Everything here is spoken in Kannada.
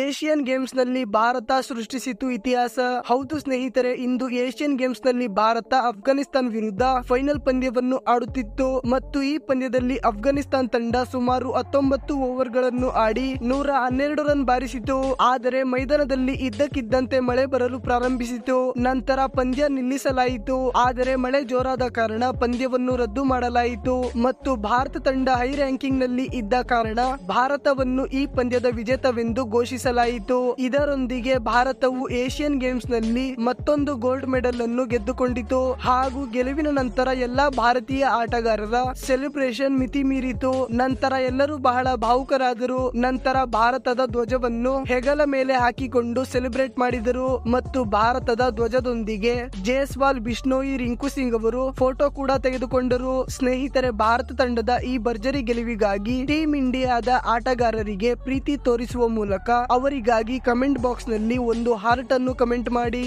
ಏಷ್ಯನ್ ಗೇಮ್ಸ್ ನಲ್ಲಿ ಭಾರತ ಸೃಷ್ಟಿಸಿತು ಇತಿಹಾಸ ಹೌದು ಸ್ನೇಹಿತರೆ ಇಂದು ಏಷ್ಯನ್ ಗೇಮ್ಸ್ ನಲ್ಲಿ ಭಾರತ ಅಫ್ಘಾನಿಸ್ತಾನ್ ವಿರುದ್ಧ ಫೈನಲ್ ಪಂದ್ಯವನ್ನು ಆಡುತ್ತಿತ್ತು ಮತ್ತು ಈ ಪಂದ್ಯದಲ್ಲಿ ಅಫ್ಘಾನಿಸ್ತಾನ್ ತಂಡ ಸುಮಾರು ಹತ್ತೊಂಬತ್ತು ಓವರ್ಗಳನ್ನು ಆಡಿ ನೂರ ಹನ್ನೆರಡು ರನ್ ಬಾರಿಸಿತು ಆದರೆ ಮೈದಾನದಲ್ಲಿ ಇದ್ದಕ್ಕಿದ್ದಂತೆ ಮಳೆ ಬರಲು ಪ್ರಾರಂಭಿಸಿತು ನಂತರ ಪಂದ್ಯ ನಿಲ್ಲಿಸಲಾಯಿತು ಆದರೆ ಮಳೆ ಜೋರಾದ ಕಾರಣ ಪಂದ್ಯವನ್ನು ರದ್ದು ಮಾಡಲಾಯಿತು ಮತ್ತು ಭಾರತ ತಂಡ ಹೈ ರ್ಯಾಂಕಿಂಗ್ ನಲ್ಲಿ ಇದ್ದ ಕಾರಣ ಭಾರತವನ್ನು ಈ ಪಂದ್ಯದ ವಿಜೇತವೆಂದು ಘೋಷಿಸಿತು ಘೋಷಿಸಲಾಯಿತು ಇದರೊಂದಿಗೆ ಭಾರತವು ಏಷ್ಯನ್ ಗೇಮ್ಸ್ ನಲ್ಲಿ ಮತ್ತೊಂದು ಗೋಲ್ಡ್ ಮೆಡಲ್ ಅನ್ನು ಗೆದ್ದುಕೊಂಡಿತು ಹಾಗೂ ಗೆಲುವಿನ ನಂತರ ಎಲ್ಲಾ ಭಾರತೀಯ ಆಟಗಾರರ ಸೆಲೆಬ್ರೇಷನ್ ಮಿತಿ ಮೀರಿತು ನಂತರ ಎಲ್ಲರೂ ಬಹಳ ಭಾವುಕರಾದರು ನಂತರ ಭಾರತದ ಧ್ವಜವನ್ನು ಹೆಗಲ ಮೇಲೆ ಹಾಕಿಕೊಂಡು ಸೆಲೆಬ್ರೇಟ್ ಮಾಡಿದರು ಮತ್ತು ಭಾರತದ ಧ್ವಜದೊಂದಿಗೆ ಜೇಸ್ವಾಲ್ ಬಿಷ್ಣೋಯಿ ರಿಂಕು ಸಿಂಗ್ ಅವರು ಫೋಟೋ ಕೂಡ ತೆಗೆದುಕೊಂಡರು ಸ್ನೇಹಿತರೆ ಭಾರತ ತಂಡದ ಈ ಭರ್ಜರಿ ಗೆಲುವಿಗಾಗಿ ಟೀಂ ಇಂಡಿಯಾದ ಆಟಗಾರರಿಗೆ ಪ್ರೀತಿ ತೋರಿಸುವ ಮೂಲಕ ಅವರಿಗಾಗಿ ಕಮೆಂಟ್ ಬಾಕ್ಸ್ ನಲ್ಲಿ ಒಂದು ಹಾರ್ಟ್ ಅನ್ನು ಕಮೆಂಟ್ ಮಾಡಿ